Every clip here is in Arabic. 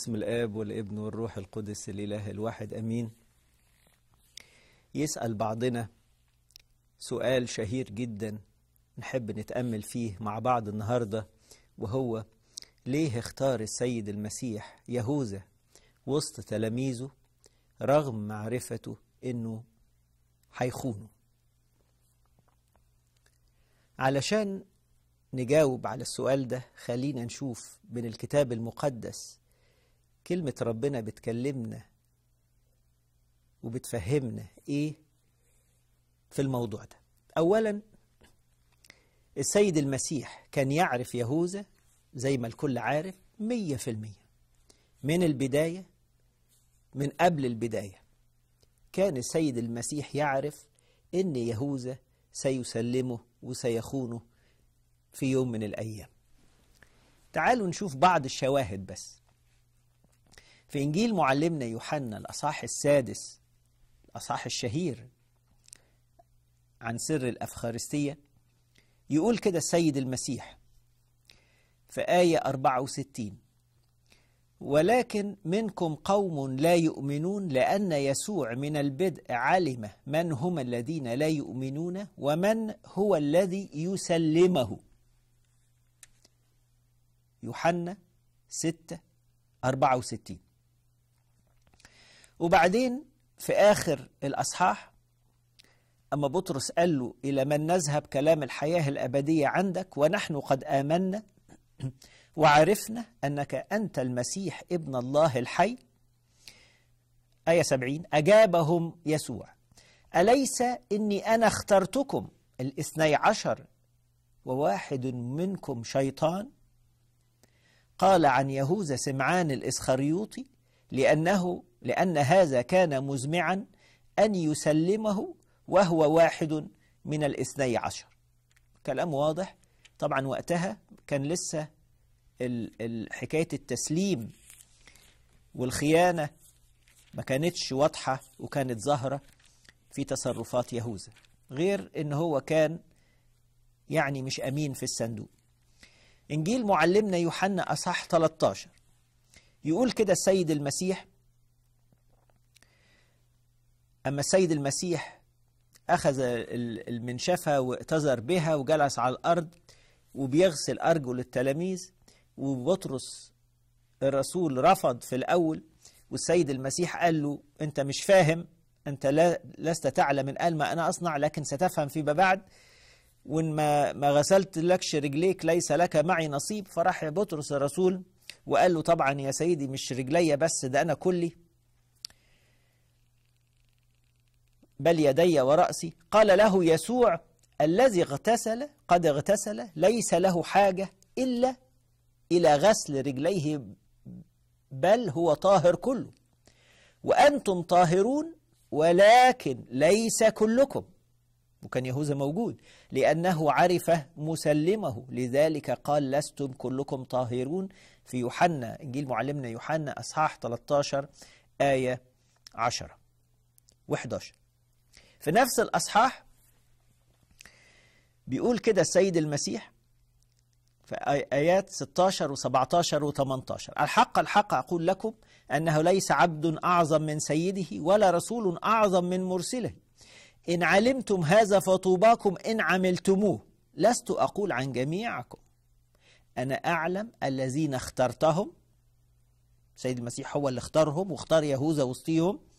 باسم الآب والابن والروح القدس الإله الواحد أمين يسأل بعضنا سؤال شهير جدا نحب نتأمل فيه مع بعض النهاردة وهو ليه اختار السيد المسيح يهوذا وسط تلاميذه رغم معرفته انه هيخونه علشان نجاوب على السؤال ده خلينا نشوف من الكتاب المقدس كلمة ربنا بتكلمنا وبتفهمنا إيه في الموضوع ده أولا السيد المسيح كان يعرف يهوذا زي ما الكل عارف مية في المية من البداية من قبل البداية كان السيد المسيح يعرف إن يهوذا سيسلمه وسيخونه في يوم من الأيام تعالوا نشوف بعض الشواهد بس في إنجيل معلمنا يوحنا الأصحاح السادس الأصحاح الشهير عن سر الأفخارستية يقول كده السيد المسيح في آية 64 ولكن منكم قوم لا يؤمنون لأن يسوع من البدء علم من هم الذين لا يؤمنون ومن هو الذي يسلمه يوحنا 6 64 وبعدين في آخر الأصحاح أما بطرس قال له إلى من نذهب كلام الحياة الأبدية عندك ونحن قد آمنا وعرفنا أنك أنت المسيح ابن الله الحي آية سبعين أجابهم يسوع أليس إني أنا اخترتكم الاثني عشر وواحد منكم شيطان قال عن يهوذا سمعان الإسخريوطي لأنه لأن هذا كان مزمعا أن يسلمه وهو واحد من الاثني عشر كلام واضح طبعا وقتها كان لسه حكاية التسليم والخيانة ما كانتش واضحة وكانت ظاهرة في تصرفات يهوذا غير ان هو كان يعني مش امين في الصندوق انجيل معلمنا يوحنا اصح 13 يقول كده السيد المسيح أما السيد المسيح أخذ المنشفة واعتذر بها وجلس على الأرض وبيغسل أرجل التلاميذ وبطرس الرسول رفض في الأول والسيد المسيح قال له أنت مش فاهم أنت لا لست تعلم من قال ما أنا أصنع لكن ستفهم فيما بعد وإن ما, ما غسلت لكش رجليك ليس لك معي نصيب فراح بطرس الرسول وقال له طبعا يا سيدي مش رجلي بس ده أنا كلي بل يدي ورأسي قال له يسوع الذي اغتسل قد اغتسل ليس له حاجة إلا إلى غسل رجليه بل هو طاهر كله وأنتم طاهرون ولكن ليس كلكم وكان يهوذا موجود لأنه عرف مسلمه لذلك قال لستم كلكم طاهرون في يوحنا إنجيل معلمنا يوحنا أصحاح 13 آية 10 و11 في نفس الأصحاح بيقول كده السيد المسيح في آيات 16 و17 و18 الحق الحق أقول لكم أنه ليس عبد أعظم من سيده ولا رسول أعظم من مرسله إن علمتم هذا فطوباكم إن عملتموه لست أقول عن جميعكم أنا أعلم الذين اخترتهم سيد المسيح هو اللي اختارهم واختار يهوذا وسطيهم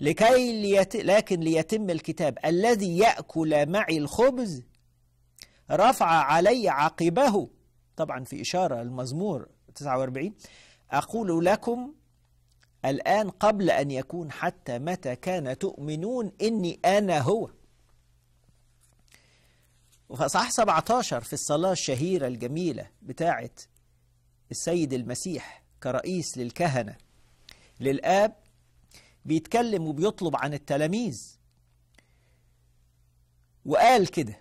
لكي ليت... لكن ليتم الكتاب الذي يأكل معي الخبز رفع علي عقبه طبعا في إشارة المزمور 49 أقول لكم الآن قبل أن يكون حتى متى كان تؤمنون إني أنا هو أصحاح 17 في الصلاة الشهيرة الجميلة بتاعة السيد المسيح كرئيس للكهنة للآب بيتكلم وبيطلب عن التلاميذ وقال كده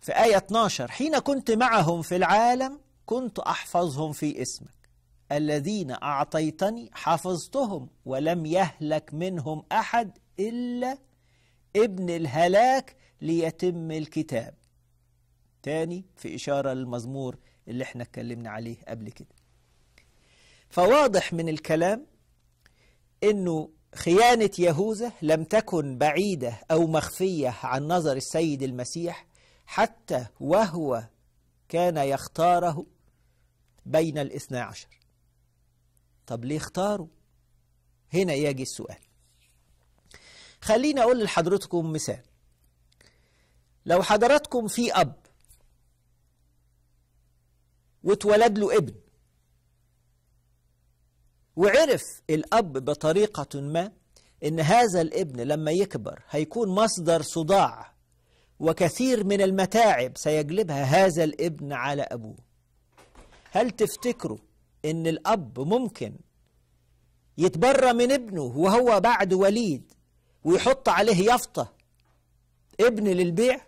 في آية 12 حين كنت معهم في العالم كنت أحفظهم في اسمك الذين أعطيتني حفظتهم ولم يهلك منهم أحد إلا ابن الهلاك ليتم الكتاب تاني في إشارة للمزمور اللي احنا اتكلمنا عليه قبل كده فواضح من الكلام أنه خيانة يهوذا لم تكن بعيدة أو مخفية عن نظر السيد المسيح حتى وهو كان يختاره بين الاثنى عشر طب ليه اختاره هنا يجي السؤال خليني أقول لحضرتكم مثال لو حضراتكم في أب واتولد له ابن وعرف الأب بطريقة ما إن هذا الابن لما يكبر هيكون مصدر صداع وكثير من المتاعب سيجلبها هذا الابن على أبوه هل تفتكروا إن الأب ممكن يتبرى من ابنه وهو بعد وليد ويحط عليه يافطة ابن للبيع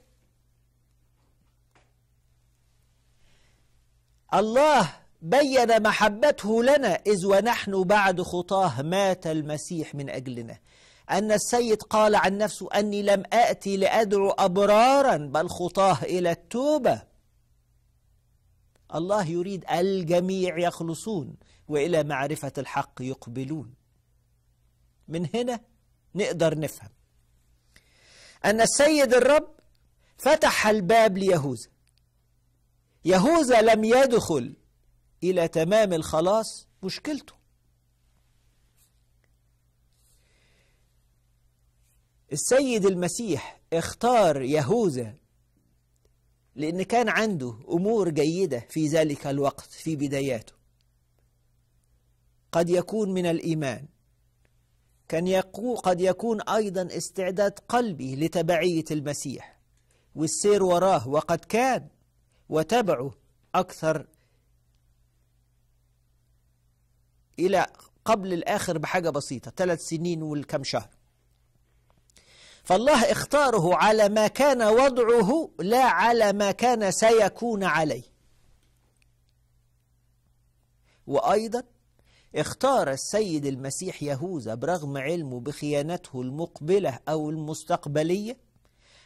الله بين محبته لنا إذ ونحن بعد خطاه مات المسيح من أجلنا أن السيد قال عن نفسه أني لم آتي لأدعو أبرارا بل خطاه إلى التوبة الله يريد الجميع يخلصون وإلى معرفة الحق يقبلون من هنا نقدر نفهم أن السيد الرب فتح الباب ليهوذا يهوذا لم يدخل إلى تمام الخلاص مشكلته السيد المسيح اختار يهوذا لأن كان عنده أمور جيدة في ذلك الوقت في بداياته قد يكون من الإيمان كان يقو قد يكون أيضا استعداد قلبي لتبعية المسيح والسير وراه وقد كان وتبعه أكثر إلى قبل الآخر بحاجة بسيطة ثلاث سنين والكم شهر فالله اختاره على ما كان وضعه لا على ما كان سيكون عليه وأيضا اختار السيد المسيح يهوذا برغم علمه بخيانته المقبلة أو المستقبلية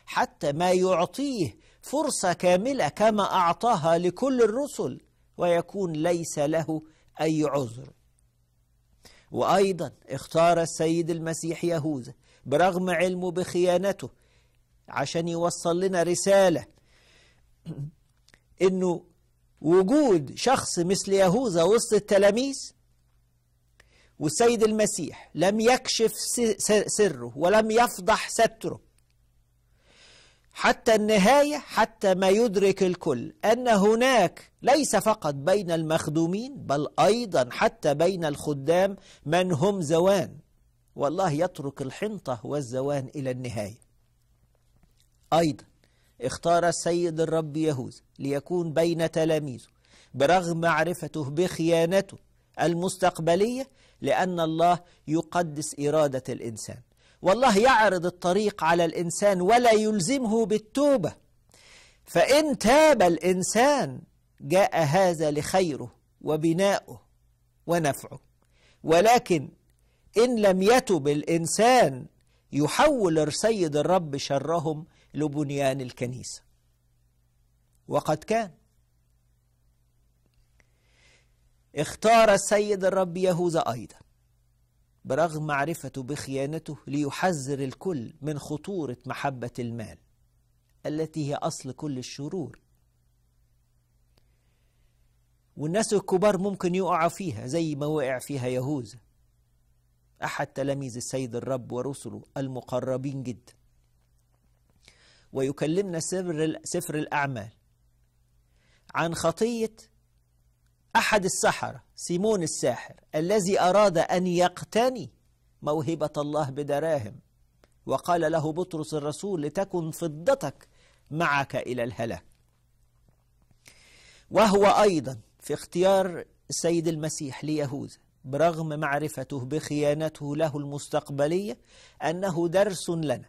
حتى ما يعطيه فرصة كاملة كما أعطاها لكل الرسل ويكون ليس له أي عذر وأيضا اختار السيد المسيح يهوذا برغم علمه بخيانته عشان يوصل لنا رسالة إنه وجود شخص مثل يهوذا وسط التلاميذ والسيد المسيح لم يكشف سره ولم يفضح ستره حتى النهاية حتى ما يدرك الكل أن هناك ليس فقط بين المخدومين بل أيضا حتى بين الخدام من هم زوان والله يترك الحنطة والزوان إلى النهاية أيضا اختار السيد الرب يهوذا ليكون بين تلاميذه برغم معرفته بخيانته المستقبلية لأن الله يقدس إرادة الإنسان والله يعرض الطريق على الإنسان ولا يلزمه بالتوبة فإن تاب الإنسان جاء هذا لخيره وبناؤه ونفعه ولكن إن لم يتب الإنسان يحول سيد الرب شرهم لبنيان الكنيسة وقد كان اختار السيد الرب يهوذا أيضا برغم معرفته بخيانته ليحذر الكل من خطورة محبة المال التي هي أصل كل الشرور والناس الكبار ممكن يقع فيها زي ما وقع فيها يهوذا أحد تلاميذ السيد الرب ورسله المقربين جدا ويكلمنا سفر الأعمال عن خطية أحد السحرة سيمون الساحر الذي أراد أن يقتني موهبة الله بدراهم وقال له بطرس الرسول لتكن فضتك معك إلى الهلاك وهو أيضا في اختيار السيد المسيح ليهوذا برغم معرفته بخيانته له المستقبلية أنه درس لنا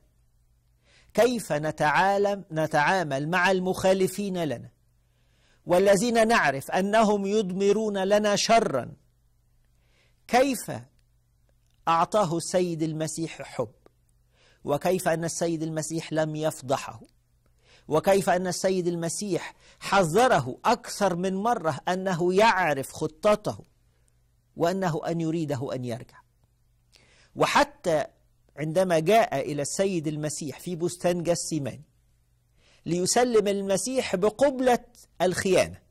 كيف نتعالم نتعامل مع المخالفين لنا والذين نعرف أنهم يدمرون لنا شرا كيف أعطاه السيد المسيح حب وكيف أن السيد المسيح لم يفضحه وكيف أن السيد المسيح حذره أكثر من مرة أنه يعرف خطته وأنه أن يريده أن يرجع وحتى عندما جاء إلى السيد المسيح في بستان جسيماني ليسلم المسيح بقبلة الخيانة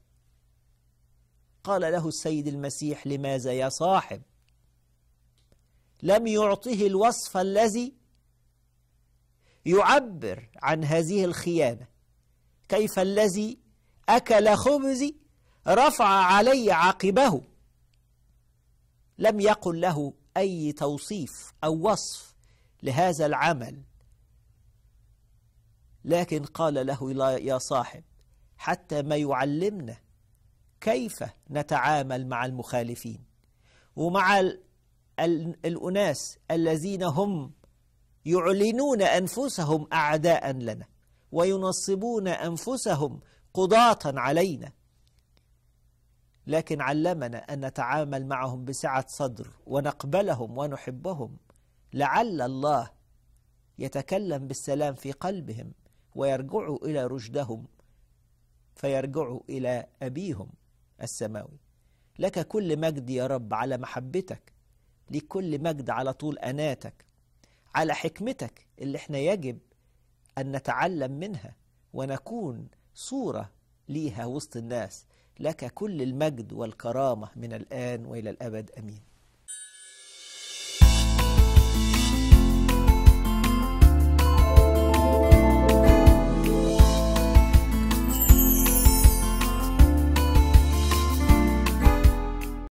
قال له السيد المسيح لماذا يا صاحب لم يعطه الوصف الذي يعبر عن هذه الخيانة كيف الذي أكل خبزي رفع علي عقبه لم يقل له أي توصيف أو وصف لهذا العمل لكن قال له يا صاحب حتى ما يعلمنا كيف نتعامل مع المخالفين ومع الأناس الذين هم يعلنون أنفسهم أعداء لنا وينصبون أنفسهم قضاة علينا لكن علمنا أن نتعامل معهم بسعة صدر ونقبلهم ونحبهم لعل الله يتكلم بالسلام في قلبهم ويرجعوا إلى رشدهم فيرجعوا إلى أبيهم السماوي لك كل مجد يا رب على محبتك لك كل مجد على طول أناتك على حكمتك اللي احنا يجب أن نتعلم منها ونكون صورة ليها وسط الناس لك كل المجد والكرامة من الآن وإلى الأبد أمين